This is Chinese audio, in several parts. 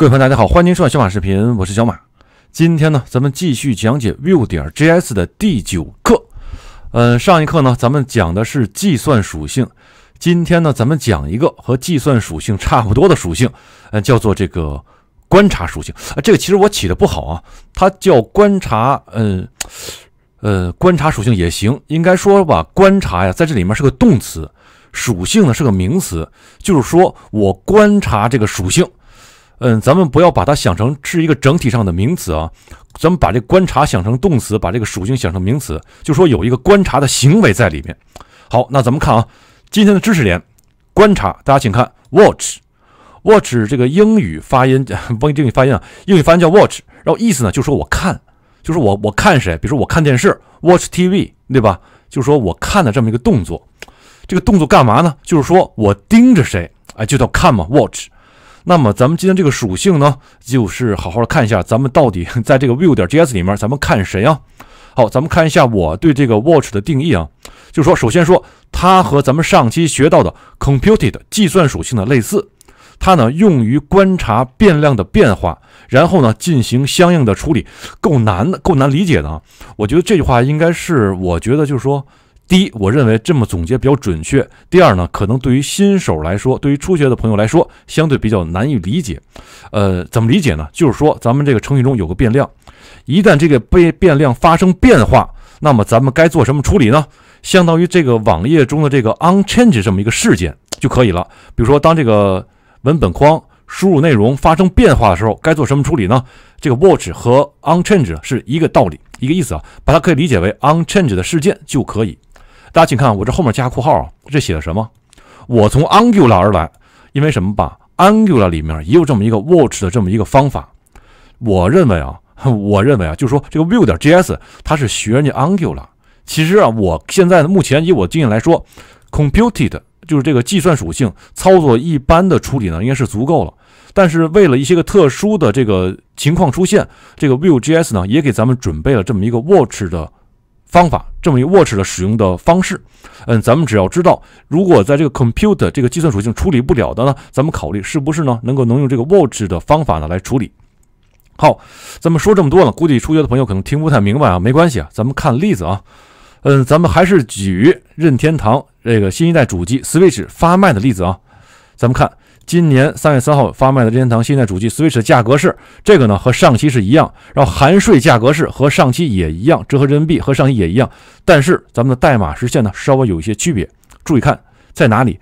各位朋友，大家好，欢迎收看小马视频，我是小马。今天呢，咱们继续讲解 Vue 点 JS 的第九课。呃，上一课呢，咱们讲的是计算属性。今天呢，咱们讲一个和计算属性差不多的属性，呃，叫做这个观察属性。啊、这个其实我起的不好啊，它叫观察，嗯，呃，观察属性也行。应该说吧，观察呀，在这里面是个动词，属性呢是个名词，就是说我观察这个属性。嗯，咱们不要把它想成是一个整体上的名词啊，咱们把这观察想成动词，把这个属性想成名词，就说有一个观察的行为在里面。好，那咱们看啊，今天的知识点，观察，大家请看，watch，watch 这个英语发音，不英语发音啊，英语发音叫 watch，然后意思呢就说我看，就是我我看谁，比如说我看电视，watch TV，对吧？就是说我看的这么一个动作，这个动作干嘛呢？就是说我盯着谁，哎，就叫看嘛，watch。那么咱们今天这个属性呢，就是好好的看一下，咱们到底 在这个 v i e 点 JS 里面，咱们看谁啊？好，咱们看一下我对这个 Watch 的定义啊，就是说，首先说它和咱们上期学到的 Computed 计算属性的类似，它呢用于观察变量的变化，然后呢进行相应的处理。够难的，够难理解的。啊。我觉得这句话应该是，我觉得就是说。第一，我认为这么总结比较准确。第二呢，可能对于新手来说，对于初学的朋友来说，相对比较难以理解。呃，怎么理解呢？就是说，咱们这个程序中有个变量，一旦这个被变量发生变化，那么咱们该做什么处理呢？相当于这个网页中的这个 onchange 这么一个事件就可以了。比如说，当这个文本框输入内容发生变化的时候，该做什么处理呢？这个 watch 和 onchange 是一个道理，一个意思啊，把它可以理解为 onchange 的事件就可以。大家请看，我这后面加括号，这写的什么？我从 Angular 而来，因为什么吧？Angular 里面也有这么一个 watch 的这么一个方法。我认为啊，我认为啊，就是说这个 Vue 点 JS 它是学人家 Angular。其实啊，我现在目前以我经验来说，Computed 就是这个计算属性操作一般的处理呢，应该是足够了。但是为了一些个特殊的这个情况出现，这个 Vue JS 呢也给咱们准备了这么一个 watch 的。方法这么一 watch 的使用的方式，嗯，咱们只要知道，如果在这个 computer 这个计算属性处理不了的呢，咱们考虑是不是呢能够能用这个 watch 的方法呢来处理。好，咱们说这么多了，估计初学的朋友可能听不太明白啊，没关系啊，咱们看例子啊，嗯，咱们还是举任天堂这个新一代主机 Switch 发卖的例子啊，咱们看。今年三月三号发卖的任天堂新一代主机 Switch 的价格是这个呢，和上期是一样。然后含税价格是和上期也一样，折合人民币和上期也一样。但是咱们的代码实现呢，稍微有一些区别。注意看在哪里？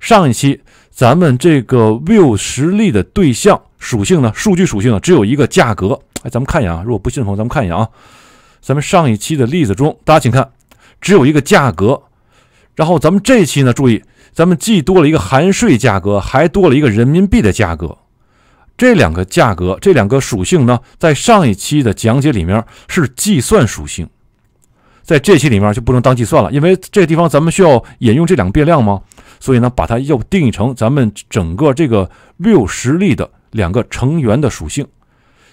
上一期咱们这个 View 实力的对象属性呢，数据属性呢只有一个价格。哎，咱们看一眼啊，如果不信的朋友，咱们看一眼啊。咱们上一期的例子中，大家请看，只有一个价格。然后咱们这期呢，注意。咱们既多了一个含税价格，还多了一个人民币的价格。这两个价格，这两个属性呢，在上一期的讲解里面是计算属性，在这期里面就不能当计算了，因为这地方咱们需要引用这两个变量吗？所以呢，把它要定义成咱们整个这个六十 e 实例的两个成员的属性。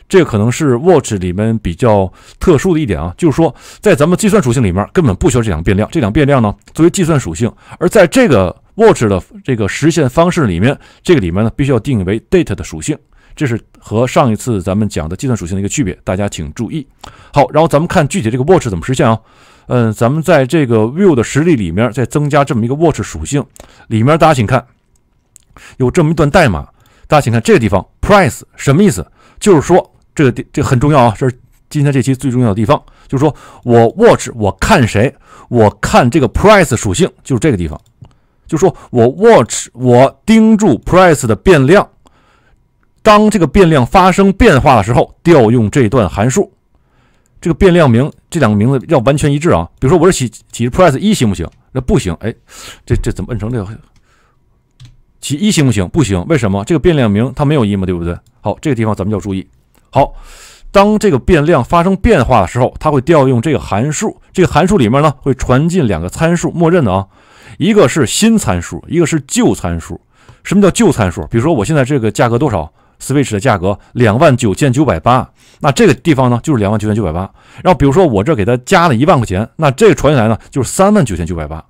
这可能是 watch 里面比较特殊的一点啊，就是说在咱们计算属性里面根本不需要这两个变量，这两个变量呢作为计算属性，而在这个。Watch 的这个实现方式里面，这个里面呢必须要定义为 Date 的属性，这是和上一次咱们讲的计算属性的一个区别，大家请注意。好，然后咱们看具体这个 Watch 怎么实现啊？嗯，咱们在这个 View 的实例里面再增加这么一个 Watch 属性，里面大家请看，有这么一段代码，大家请看这个地方 Price 什么意思？就是说这个这很重要啊，这是今天这期最重要的地方，就是说我 Watch 我看谁，我看这个 Price 属性，就是这个地方。就说我 watch 我盯住 price 的变量，当这个变量发生变化的时候，调用这段函数。这个变量名这两个名字要完全一致啊。比如说我是起起 price 一，行不行？那不行。哎，这这怎么摁成这个起一，行不行？不行。为什么？这个变量名它没有一吗？对不对？好，这个地方咱们要注意。好，当这个变量发生变化的时候，它会调用这个函数。这个函数里面呢，会传进两个参数，默认的啊。一个是新参数，一个是旧参数。什么叫旧参数？比如说我现在这个价格多少？Switch 的价格两万九千九百八，那这个地方呢就是两万九千九百八。然后比如说我这给它加了一万块钱，那这个传进来呢就是三万九千九百八。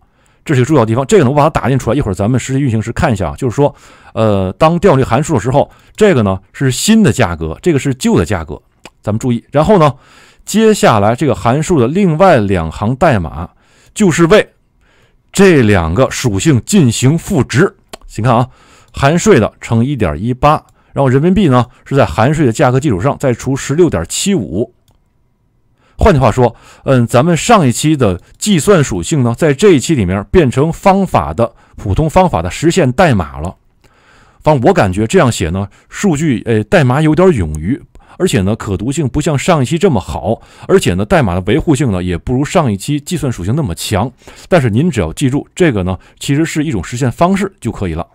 这是个重要地方。这个呢我把它打印出来，一会儿咱们实际运行时看一下啊。就是说，呃，当调个函数的时候，这个呢是新的价格，这个是旧的价格，咱们注意。然后呢，接下来这个函数的另外两行代码就是为这两个属性进行赋值，请看啊，含税的乘一点一八，然后人民币呢是在含税的价格基础上再除十六点七五。换句话说，嗯，咱们上一期的计算属性呢，在这一期里面变成方法的普通方法的实现代码了。反正我感觉这样写呢，数据呃代码有点冗余。而且呢，可读性不像上一期这么好，而且呢，代码的维护性呢也不如上一期计算属性那么强。但是您只要记住这个呢，其实是一种实现方式就可以了。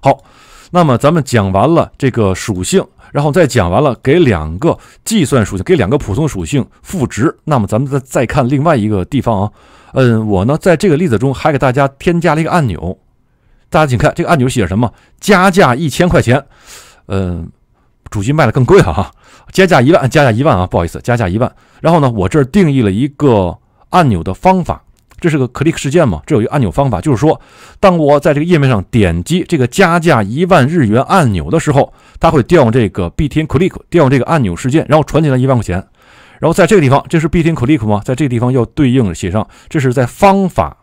好，那么咱们讲完了这个属性，然后再讲完了给两个计算属性，给两个普通属性赋值。那么咱们再再看另外一个地方啊，嗯，我呢在这个例子中还给大家添加了一个按钮，大家请看这个按钮写什么？加价一千块钱，嗯。主机卖的更贵了哈，加价一万，加价一万啊！不好意思，加价一万。然后呢，我这儿定义了一个按钮的方法，这是个 click 事件嘛？这有一个按钮方法，就是说，当我在这个页面上点击这个加价一万日元按钮的时候，它会调这个 btn click，调这个按钮事件，然后传进来一万块钱。然后在这个地方，这是 btn click 吗？在这个地方要对应写上，这是在方法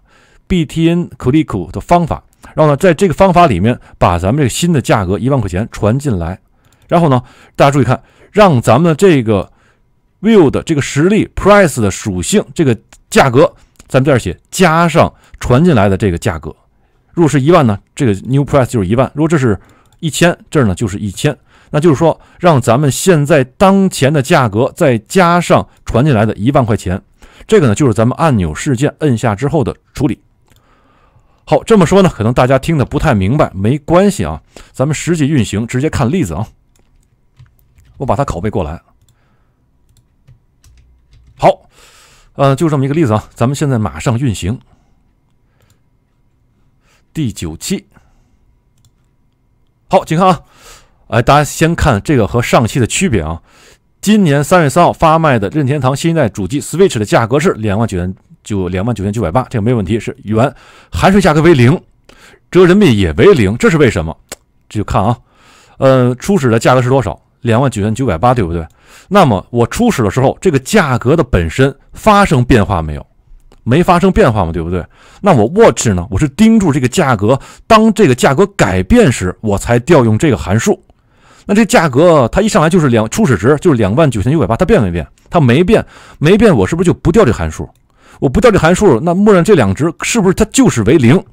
btn click 的方法。然后呢，在这个方法里面，把咱们这个新的价格一万块钱传进来。然后呢，大家注意看，让咱们的这个 view 的这个实例 price 的属性，这个价格，咱们这儿写加上传进来的这个价格。如果是一万呢，这个 new price 就是一万；如果这是一千，这儿呢就是一千。那就是说，让咱们现在当前的价格再加上传进来的一万块钱，这个呢就是咱们按钮事件摁下之后的处理。好，这么说呢，可能大家听得不太明白，没关系啊，咱们实际运行，直接看例子啊。我把它拷贝过来。好，呃，就这么一个例子啊，咱们现在马上运行第九期。好，请看啊，哎，大家先看这个和上期的区别啊。今年三月三号发卖的任天堂新一代主机 Switch 的价格是两万九千九两万九千九百八，这个没有问题是原含税价格为零，折人民币也为零，这是为什么？这就看啊，呃，初始的价格是多少？两万九千九百八，对不对？那么我初始的时候，这个价格的本身发生变化没有？没发生变化嘛，对不对？那我 watch 呢？我是盯住这个价格，当这个价格改变时，我才调用这个函数。那这价格它一上来就是两初始值，就是两万九千九百八，它变没变？它没变，没变，我是不是就不调这函数？我不调这函数，那默认这两值是不是它就是为零？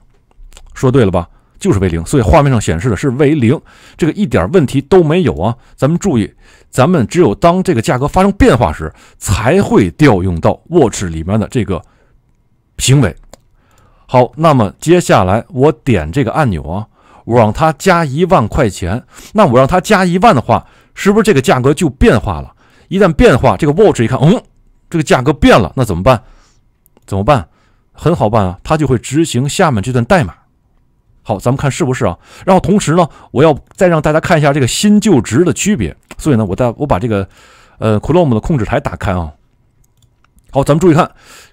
说对了吧？就是为零，所以画面上显示的是为零，这个一点问题都没有啊。咱们注意，咱们只有当这个价格发生变化时，才会调用到 watch 里面的这个行为。好，那么接下来我点这个按钮啊，我让它加一万块钱。那我让它加一万的话，是不是这个价格就变化了？一旦变化，这个 watch 一看，嗯，这个价格变了，那怎么办？怎么办？很好办啊，它就会执行下面这段代码。好，咱们看是不是啊？然后同时呢，我要再让大家看一下这个新旧值的区别。所以呢，我在我把这个呃库洛姆的控制台打开啊。好，咱们注意看，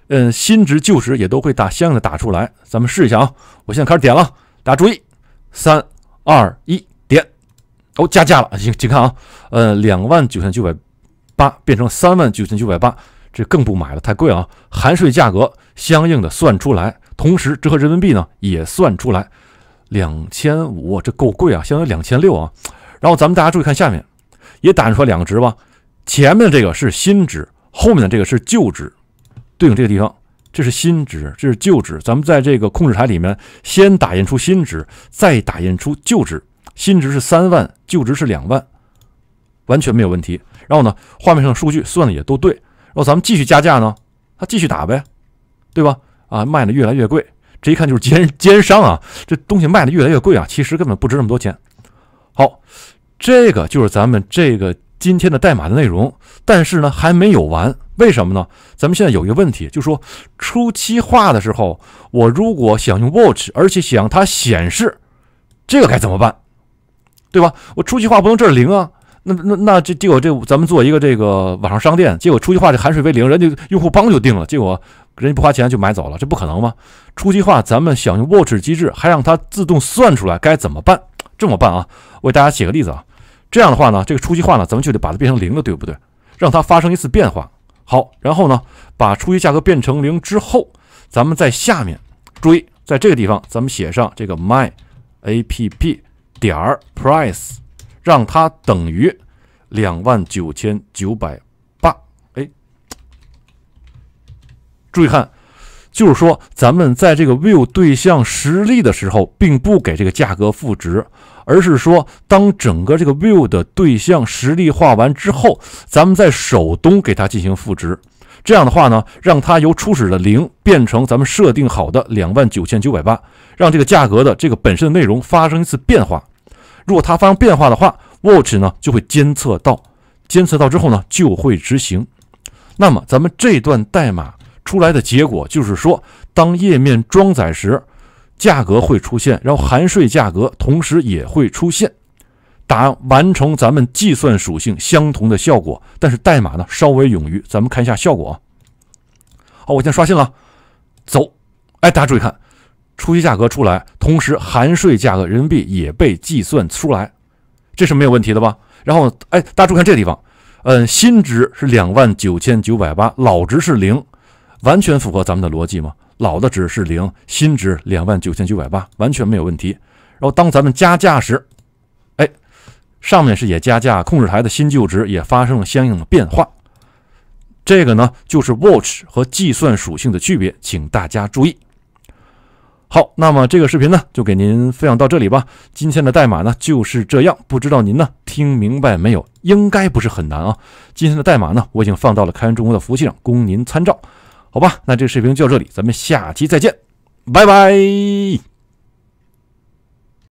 嗯，新值旧值也都会打相应的打出来。咱们试一下啊，我现在开始点了，大家注意，三二一点，哦，加价了，请请看啊，呃，两万九千九百八变成三万九千九百八，这更不买了，太贵啊！含税价格相应的算出来，同时折合人民币呢也算出来。两千五，这够贵啊，相当于两千六啊。然后咱们大家注意看下面，也打印出来两个值吧。前面这个是新值，后面的这个是旧值，对应这个地方，这是新值，这是旧值。咱们在这个控制台里面，先打印出新值，再打印出旧值。新值是三万，旧值是两万，完全没有问题。然后呢，画面上的数据算的也都对。然后咱们继续加价呢，它继续打呗，对吧？啊，卖的越来越贵。这一看就是奸 奸商啊！这东西卖的越来越贵啊，其实根本不值那么多钱。好，这个就是咱们这个今天的代码的内容。但是呢，还没有完。为什么呢？咱们现在有一个问题，就是说初期化的时候，我如果想用 watch，而且想它显示，这个该怎么办？对吧？我初期化不能这零啊。那那那这结果这咱们做一个这个网上商店，结果初期化这含税为零，人家用户帮就定了，结果人家不花钱就买走了，这不可能吗？初期化咱们想用 watch 机制，还让它自动算出来该怎么办？这么办啊？我给大家写个例子啊，这样的话呢，这个初期化呢，咱们就得把它变成零了，对不对？让它发生一次变化。好，然后呢，把初期价格变成零之后，咱们在下面注意，在这个地方咱们写上这个 my app 点儿 price。让它等于两万九千九百八。哎，注意看，就是说，咱们在这个 view 对象实例的时候，并不给这个价格赋值，而是说，当整个这个 view 的对象实例化完之后，咱们在手动给它进行赋值。这样的话呢，让它由初始的零变成咱们设定好的两万九千九百八，让这个价格的这个本身的内容发生一次变化。如果它发生变化的话，watch 呢就会监测到，监测到之后呢就会执行。那么咱们这段代码出来的结果就是说，当页面装载时，价格会出现，然后含税价格同时也会出现，达完成咱们计算属性相同的效果。但是代码呢稍微冗余，咱们看一下效果。好，我先刷新了，走，哎，大家注意看。初期价格出来，同时含税价格人民币也被计算出来，这是没有问题的吧？然后，哎，大家注意看这个地方，嗯，新值是两万九千九百八，老值是零，完全符合咱们的逻辑吗？老的值是零，新值两万九千九百八，完全没有问题。然后当咱们加价时，哎，上面是也加价，控制台的新旧值也发生了相应的变化。这个呢，就是 watch 和计算属性的区别，请大家注意。好，那么这个视频呢，就给您分享到这里吧。今天的代码呢就是这样，不知道您呢听明白没有？应该不是很难啊。今天的代码呢，我已经放到了开源中国的服务器上，供您参照。好吧，那这个视频就到这里，咱们下期再见，拜拜。